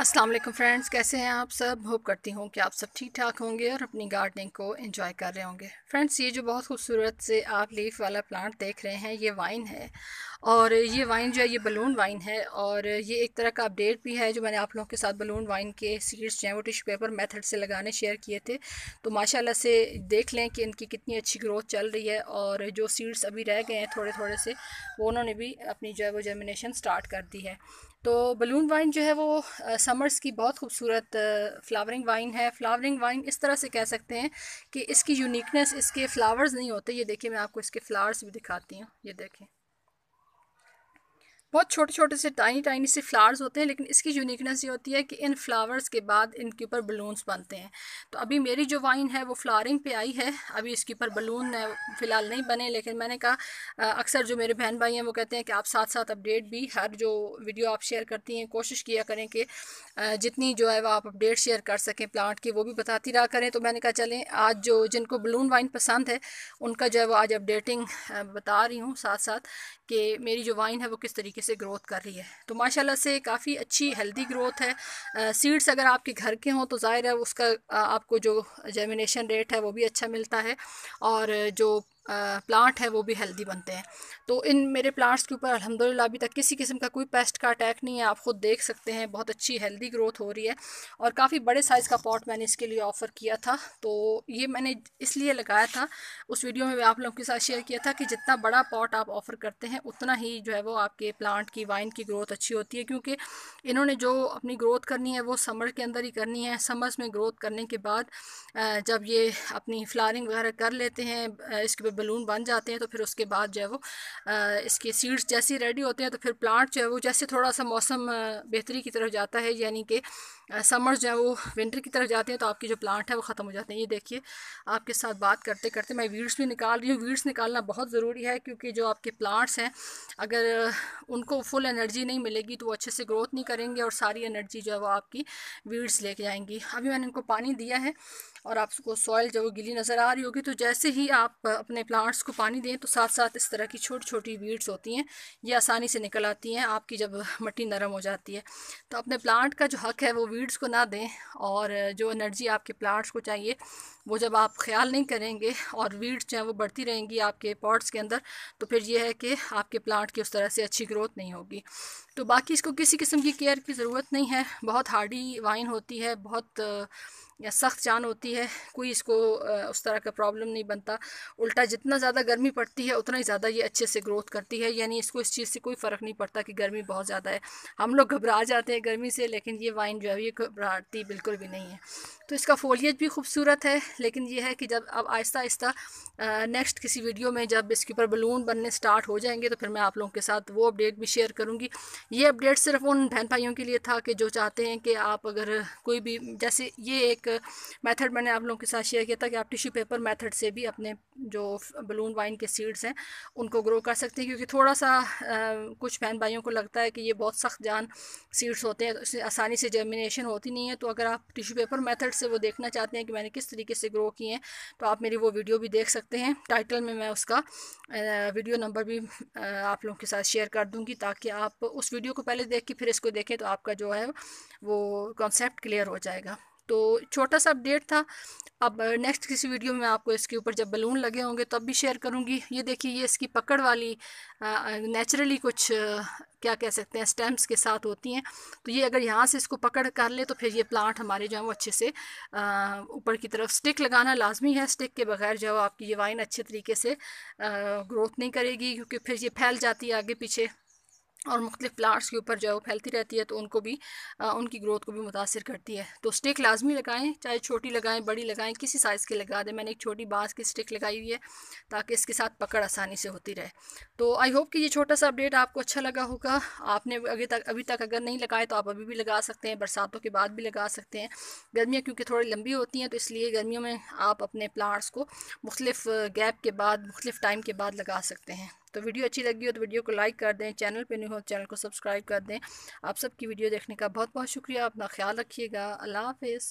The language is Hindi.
असलम फ्रेंड्स कैसे हैं आप सब होप करती हूँ कि आप सब ठीक ठाक होंगे और अपनी गार्डनिंग को इन्जॉय कर रहे होंगे फ्रेंड्स ये जो बहुत खूबसूरत से आप लीफ वाला प्लांट देख रहे हैं ये वाइन है और ये वाइन जो है ये बलून वाइन है और ये एक तरह का अपडेट भी है जो मैंने आप लोगों के साथ बलून वाइन के सीड्स जो हैं वो टिश पेपर मेथड से लगाने शेयर किए थे तो माशाल्लाह से देख लें कि इनकी कितनी अच्छी ग्रोथ चल रही है और जो सीड्स अभी रह गए हैं थोड़े थोड़े से वो उन्होंने भी अपनी जो है वो जर्मिनेशन स्टार्ट कर दी है तो बलून वाइन जो है वो समर्स की बहुत खूबसूरत फ्लावरिंग वाइन है फ्लावरिंग वाइन इस तरह से कह सकते हैं कि इसकी यूनिकनेस इसके फ्लावर्स नहीं होते ये देखिए मैं आपको इसके फ्लावर्स भी दिखाती हूँ ये देखें बहुत छोटे छोटे से टाइनी टाइनी से फ्लावर्स होते हैं लेकिन इसकी यूनिकनेस ये होती है कि इन फ्लावर्स के बाद इनके ऊपर बलून्स बनते हैं तो अभी मेरी जो वाइन है वो फ्लावरिंग पे आई है अभी इसके ऊपर बलून फ़िलहाल नहीं बने लेकिन मैंने कहा अक्सर जो मेरे बहन भाई हैं वो कहते हैं कि आप साथ साथ अपडेट भी हर जो वीडियो आप शेयर करती हैं कोशिश किया करें कि जितनी जो है वह आप अपडेट शेयर कर सकें प्लांट की वो भी बताती रहा करें तो मैंने कहा चलें आज जो जिनको बलून वाइन पसंद है उनका जो है वो आज अपडेटिंग बता रही हूँ साथ साथ कि मेरी जो वाइन है वो किस तरीके से ग्रोथ कर रही है तो माशाल्लाह से काफ़ी अच्छी हेल्दी ग्रोथ है सीड्स अगर आपके घर के हों तो ज़ाहिर है उसका आपको जो जर्मिनेशन रेट है वो भी अच्छा मिलता है और जो प्लांट है वो भी हेल्दी बनते हैं तो इन मेरे प्लांट्स के ऊपर अलहमदिल्ला अभी तक किसी किस्म का कोई पेस्ट का अटैक नहीं है आप ख़ुद देख सकते हैं बहुत अच्छी हेल्दी ग्रोथ हो रही है और काफ़ी बड़े साइज़ का पॉट मैंने इसके लिए ऑफ़र किया था तो ये मैंने इसलिए लगाया था उस वीडियो में आप लोगों के साथ शेयर किया था कि जितना बड़ा पॉट आप ऑफ़र करते हैं उतना ही जो है वो आपके प्लांट की वाइन की ग्रोथ अच्छी होती है क्योंकि इन्होंने जो अपनी ग्रोथ करनी है वो समर के अंदर ही करनी है समर्स में ग्रोथ करने के बाद जब ये अपनी फ्लारिंग वगैरह कर लेते हैं इसके बलून बन जाते हैं तो फिर उसके बाद जो है वो इसके सीड्स जैसे रेडी होते हैं तो फिर प्लांट जो है वो जैसे थोड़ा सा मौसम बेहतरी की तरफ जाता है यानी कि समर्स जो है वो विंटर की तरफ जाते हैं तो आपके जो प्लांट है वो ख़त्म हो जाते हैं ये देखिए आपके साथ बात करते करते मैं वीड्स भी निकाल रही हूँ वीड्स निकालना बहुत ज़रूरी है क्योंकि जो आपके प्लांट्स हैं अगर उनको फुल एनर्जी नहीं मिलेगी तो वो अच्छे से ग्रोथ नहीं करेंगे और सारी एनर्जी जो है वो आपकी वीड्स लेके जाएंगी अभी मैंने इनको पानी दिया है और आपको सॉइल जो गिली नज़र आ रही होगी तो जैसे ही आप अपने प्लांट्स को पानी दें तो साथ साथ इस तरह की छोटी छोटी वीड्स होती हैं ये आसानी से निकल आती हैं आपकी जब मट्टी नरम हो जाती है तो अपने प्लांट का जो हक है वो वीड्स को ना दें और जो एनर्जी आपके प्लांट्स को चाहिए वो जब आप ख्याल नहीं करेंगे और वीड्स जो हैं वो बढ़ती रहेंगी आपके पॉट्स के अंदर तो फिर ये है कि आपके प्लांट की उस तरह से अच्छी ग्रोथ नहीं होगी तो बाकी इसको किसी किस्म की केयर की ज़रूरत नहीं है बहुत हार्डी वाइन होती है बहुत या सख्त जान होती है कोई इसको उस तरह का प्रॉब्लम नहीं बनता उल्टा जितना ज़्यादा गर्मी पड़ती है उतना ही ज़्यादा ये अच्छे से ग्रोथ करती है यानी इसको इस चीज़ से कोई फ़र्क नहीं पड़ता कि गर्मी बहुत ज़्यादा है हम लोग घबरा जाते हैं गर्मी से लेकिन ये वाइन जो है ये घबराती बिल्कुल भी नहीं है तो इसका फोलियज भी खूबसूरत है लेकिन ये है कि जब अब आहिस्ता आहिस्ता नेक्स्ट किसी वीडियो में जब इसके ऊपर बलून बनने स्टार्ट हो जाएंगे तो फिर मैं आप लोगों के साथ वो अपडेट भी शेयर करूँगी ये अपडेट सिर्फ उन बहन भाइयों के लिए था कि जो चाहते हैं कि आप अगर कोई भी जैसे ये एक मेथड मैंने आप लोगों के साथ शेयर किया था कि आप टिश्यू पेपर मेथड से भी अपने जो बलून वाइन के सीड्स हैं उनको ग्रो कर सकते हैं क्योंकि थोड़ा सा आ, कुछ बहन भाइयों को लगता है कि ये बहुत सख्त जान सीड्स होते हैं उससे आसानी से जर्मिनेशन होती नहीं है तो अगर आप टिशू पेपर मैथड से वो देखना चाहते हैं कि मैंने किस तरीके से ग्रो किए हैं तो आप मेरी वो वीडियो भी देख सकते हैं टाइटल में मैं उसका वीडियो नंबर भी आप लोगों के साथ शेयर कर दूँगी ताकि आप उस वीडियो को पहले देख के फिर इसको देखें तो आपका जो है वो कॉन्सेप्ट क्लियर हो जाएगा तो छोटा सा अपडेट था अब नेक्स्ट किसी वीडियो में आपको इसके ऊपर जब बलून लगे होंगे तब भी शेयर करूँगी ये देखिए ये इसकी पकड़ वाली नेचुरली कुछ क्या कह सकते हैं स्टेम्स के साथ होती हैं तो ये अगर यहाँ से इसको पकड़ कर ले तो फिर ये प्लांट हमारे जो है वो अच्छे से ऊपर की तरफ स्टिक लगाना लाजमी है स्टिक के बगैर जो आपकी ये वाइन अच्छे तरीके से आ, ग्रोथ नहीं करेगी क्योंकि फिर ये फैल जाती है आगे पीछे और मुख्त प्लांट्स के ऊपर जो है वो फैलती रहती है तो उनको भी आ, उनकी ग्रोथ को भी मुतासर करती है तो स्टिक लाजमी लगाएं चाहे छोटी लगाएं बड़ी लगाएं किसी साइज़ की लगा दें मैंने एक छोटी बांस की स्टिक लगाई हुई है ताकि इसके साथ पकड़ आसानी से होती रहे तो आई होप कि ये छोटा सा अपडेट आपको अच्छा लगा होगा आपने अभी तक अभी तक अगर नहीं लगाए तो आप अभी भी लगा सकते हैं बरसातों के बाद भी लगा सकते हैं गर्मियाँ क्योंकि थोड़ी लंबी होती हैं तो इसलिए गर्मियों में आप अपने प्लांट्स को मुख्तलिफ गैप के बाद मुख्तफ़ टाइम के बाद लगा सकते हैं तो वीडियो अच्छी लगी हो तो वीडियो को लाइक कर दें चैनल पर नहीं हो तो चैनल को सब्सक्राइब कर दें आप सबकी वीडियो देखने का बहुत बहुत शुक्रिया अपना ख्याल रखिएगा अल्लाह हाफिज़